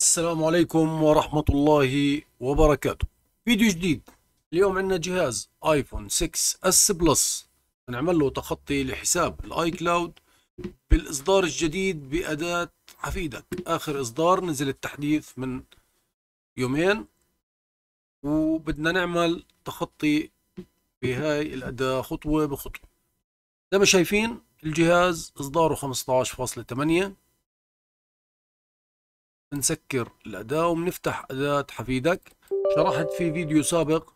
السلام عليكم ورحمة الله وبركاته فيديو جديد اليوم عندنا جهاز ايفون 6 اس بلس نعمل له تخطي لحساب الاي كلاود بالاصدار الجديد بأداة حفيدك اخر اصدار نزل التحديث من يومين وبدنا نعمل تخطي بهاي الأداة خطوة بخطوة زي ما شايفين الجهاز اصداره 15.8 بنسكر الأداة وبنفتح أداة حفيدك شرحت في فيديو سابق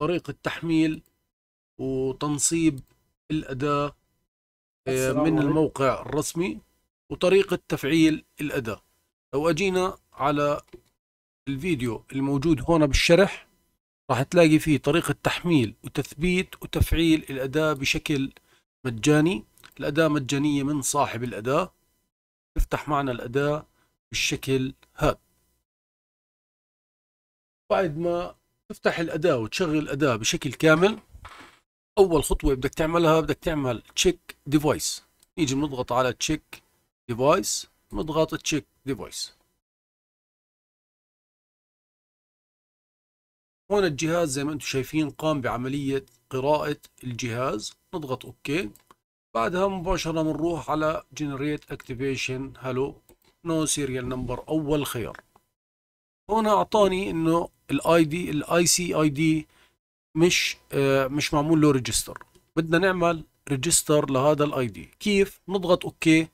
طريقة تحميل وتنصيب الأداة آه، من الموقع الرسمي وطريقة تفعيل الأداة لو أجينا على الفيديو الموجود هنا بالشرح راح تلاقي فيه طريقة تحميل وتثبيت وتفعيل الأداة بشكل مجاني الأداة مجانية من صاحب الأداة تفتح معنا الأداة بالشكل هذا بعد ما تفتح الأداة وتشغل الأداة بشكل كامل أول خطوة بدك تعملها بدك تعمل تشيك ديفايس نيجي بنضغط على تشيك ديفايس نضغط تشيك ديفايس هون الجهاز زي ما انتم شايفين قام بعملية قراءة الجهاز نضغط اوكي بعدها مباشرة بنروح على generate activation hello نو سيريال نمبر اول خيار هون اعطاني انه الاي دي الاي سي اي دي مش آه مش معمول له ريجستر بدنا نعمل ريجستر لهذا الاي دي كيف نضغط اوكي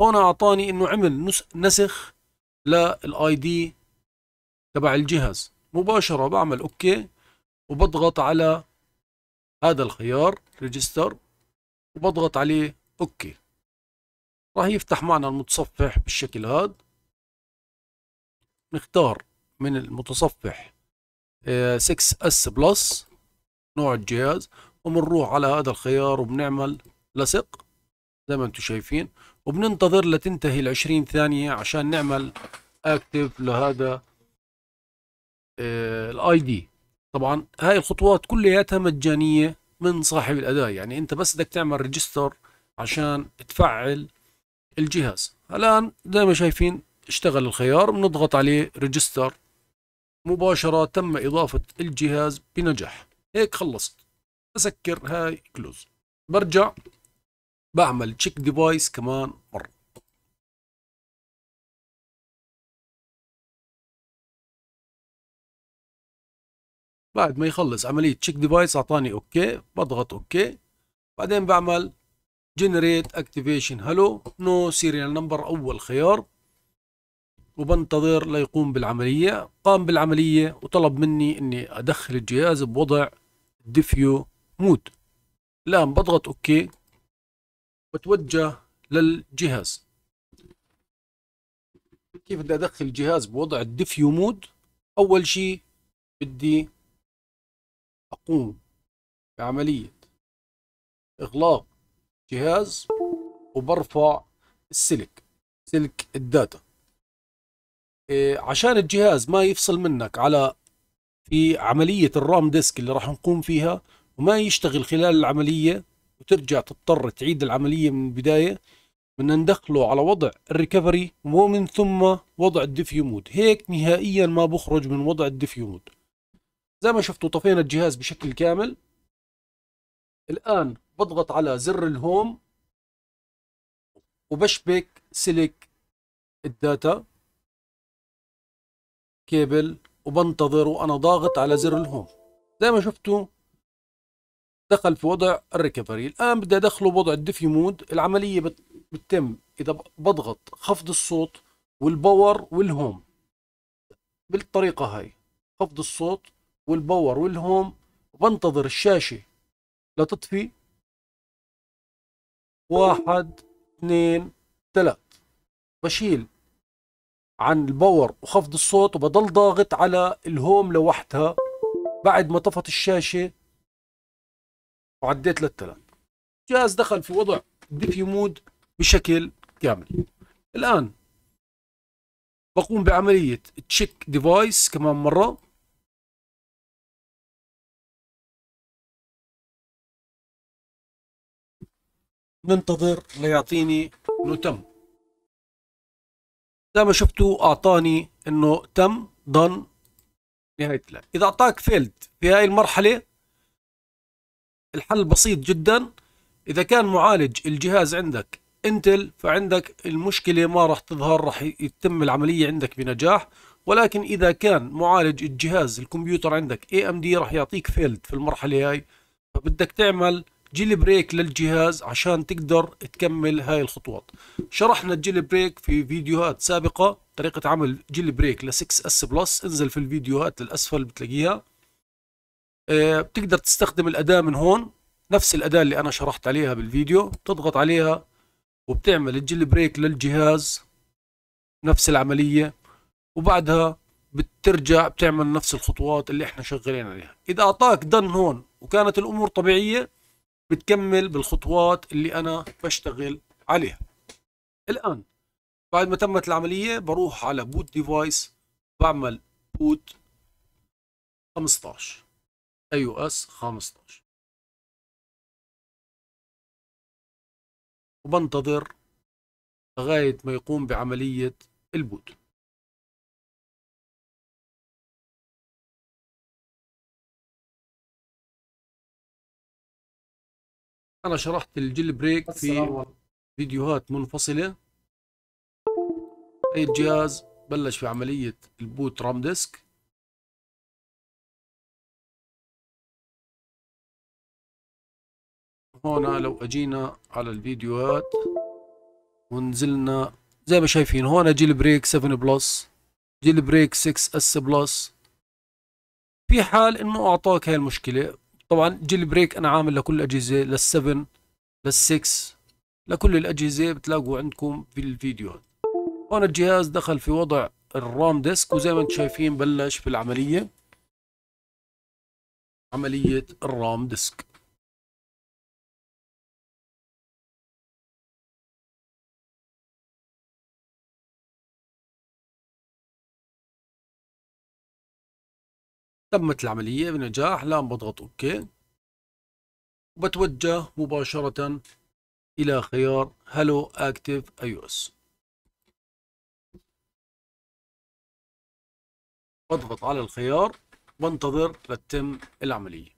هون اعطاني انه عمل نسخ للاي دي تبع الجهاز مباشره بعمل اوكي وبضغط على هذا الخيار ريجستر وبضغط عليه اوكي راح يفتح معنا المتصفح بالشكل هذا نختار من المتصفح 6 آه، s بلس نوع الجهاز وبنروح على هذا الخيار وبنعمل لصق زي ما انتم شايفين وبننتظر لتنتهي ال 20 ثانية عشان نعمل اكتف لهذا آه، الاي دي طبعا هاي الخطوات كلياتها مجانية من صاحب الأداة يعني انت بس بدك تعمل ريجستر عشان تفعل الجهاز الآن زي ما شايفين اشتغل الخيار بنضغط عليه ريجستر مباشرة تم إضافة الجهاز بنجاح هيك خلصت بسكر هاي كلوز برجع بعمل تشيك ديفايس كمان مرة بعد ما يخلص عملية تشيك ديفايس أعطاني أوكي بضغط أوكي بعدين بعمل جنريت اكتيفيشن هلو نو سيريال نمبر اول خيار وبنتظر ليقوم بالعملية قام بالعملية وطلب مني اني ادخل الجهاز بوضع ديفيو مود الان بضغط اوكي بتوجه للجهاز كيف بدي ادخل الجهاز بوضع الديفيو مود اول شيء بدي اقوم بعملية اغلاق جهاز وبرفع السلك سلك الداتا إيه، عشان الجهاز ما يفصل منك على في عملية الرام ديسك اللي راح نقوم فيها وما يشتغل خلال العملية وترجع تضطر تعيد العملية من البداية بدنا ندخله على وضع الريكفري ومن ثم وضع الديفيو مود هيك نهائيا ما بخرج من وضع الديفيو مود زي ما شفتوا طفينا الجهاز بشكل كامل الآن بضغط على زر الهوم وبشبك سلك الداتا كيبل وبنتظر وانا ضاغط على زر الهوم زي ما شفتوا دخل في وضع الريكفري الان بدي ادخله بوضع الدفي مود العمليه بتتم اذا بضغط خفض الصوت والباور والهوم بالطريقه هاي خفض الصوت والباور والهوم وبنتظر الشاشه لتطفي واحد اثنين ثلاث بشيل عن الباور وخفض الصوت وبضل ضاغط على الهوم لوحدها بعد ما طفت الشاشة وعديت للثلاث الجهاز دخل في وضع ديفي مود بشكل كامل الآن بقوم بعملية تشيك ديفايس كمان مرة ننتظر ليعطيني انه تم زي ما شفتوا اعطاني انه تم ضن نهايه لا اذا اعطاك فيلد في هاي المرحله الحل بسيط جدا اذا كان معالج الجهاز عندك انتل فعندك المشكله ما راح تظهر راح يتم العمليه عندك بنجاح ولكن اذا كان معالج الجهاز الكمبيوتر عندك اي ام دي راح يعطيك فيلد في المرحله هاي فبدك تعمل جيل بريك للجهاز عشان تقدر تكمل هاي الخطوات شرحنا الجيل بريك في فيديوهات سابقة طريقة عمل جيل بريك ل 6 اس بلس انزل في الفيديوهات للأسفل بتلاقيها اه بتقدر تستخدم الأداة من هون نفس الأداة اللي أنا شرحت عليها بالفيديو تضغط عليها وبتعمل الجيل بريك للجهاز نفس العملية وبعدها بترجع بتعمل نفس الخطوات اللي احنا شغالين عليها إذا أعطاك دن هون وكانت الأمور طبيعية بتكمل بالخطوات اللي انا بشتغل عليها الان بعد ما تمت العمليه بروح على بوت ديفايس بعمل بوت 15 اي او اس 15 وبنتظر لغايه ما يقوم بعمليه البوت انا شرحت الجيل بريك في فيديوهات منفصله اي الجهاز بلش في عمليه البوت رام ديسك هون لو اجينا على الفيديوهات ونزلنا زي ما شايفين هون جيل بريك 7 بلس جيل بريك 6 اس بلس في حال انه اعطاك هاي المشكله طبعا جيل بريك انا عامل لكل الاجهزه لل7 لل6 لكل الاجهزه بتلاقوا عندكم في الفيديو هون الجهاز دخل في وضع الرام ديسك وزي ما انتم شايفين بلش في العمليه عمليه الرام ديسك تمت العملية بنجاح الآن بضغط أوكي وبتوجه مباشرة إلى خيار هلو أكتيف أي أو إس بضغط على الخيار وانتظر لتتم العملية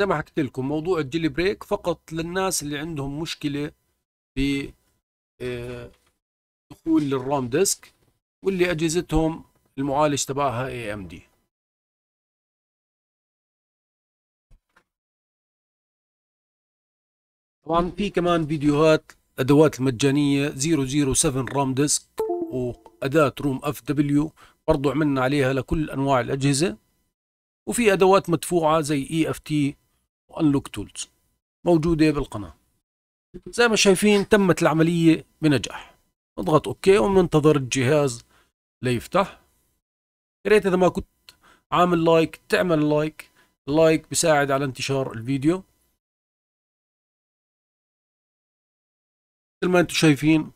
زي ما حكيت لكم موضوع الجيلي بريك فقط للناس اللي عندهم مشكلة ب دخول للروم ديسك واللي اجهزتهم المعالج تبعها اي ام دي طبعا في كمان فيديوهات ادوات المجانيه 007 رام ديسك واداه روم اف دبليو برضو عملنا عليها لكل انواع الاجهزه وفي ادوات مدفوعه زي اي اف تي وانلوك تولز موجوده بالقناه زي ما شايفين تمت العمليه بنجاح نضغط اوكي وننتظر الجهاز ليفتح يا ريت اذا ما كنت عامل لايك تعمل لايك اللايك بيساعد على انتشار الفيديو مثل ما انتم شايفين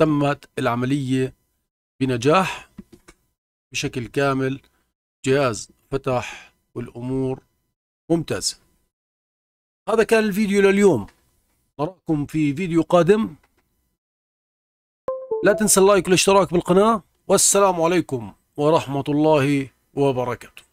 تمت العملية بنجاح بشكل كامل جهاز فتح والأمور ممتازة هذا كان الفيديو لليوم نراكم في فيديو قادم لا تنسى اللايك والاشتراك بالقناة والسلام عليكم ورحمة الله وبركاته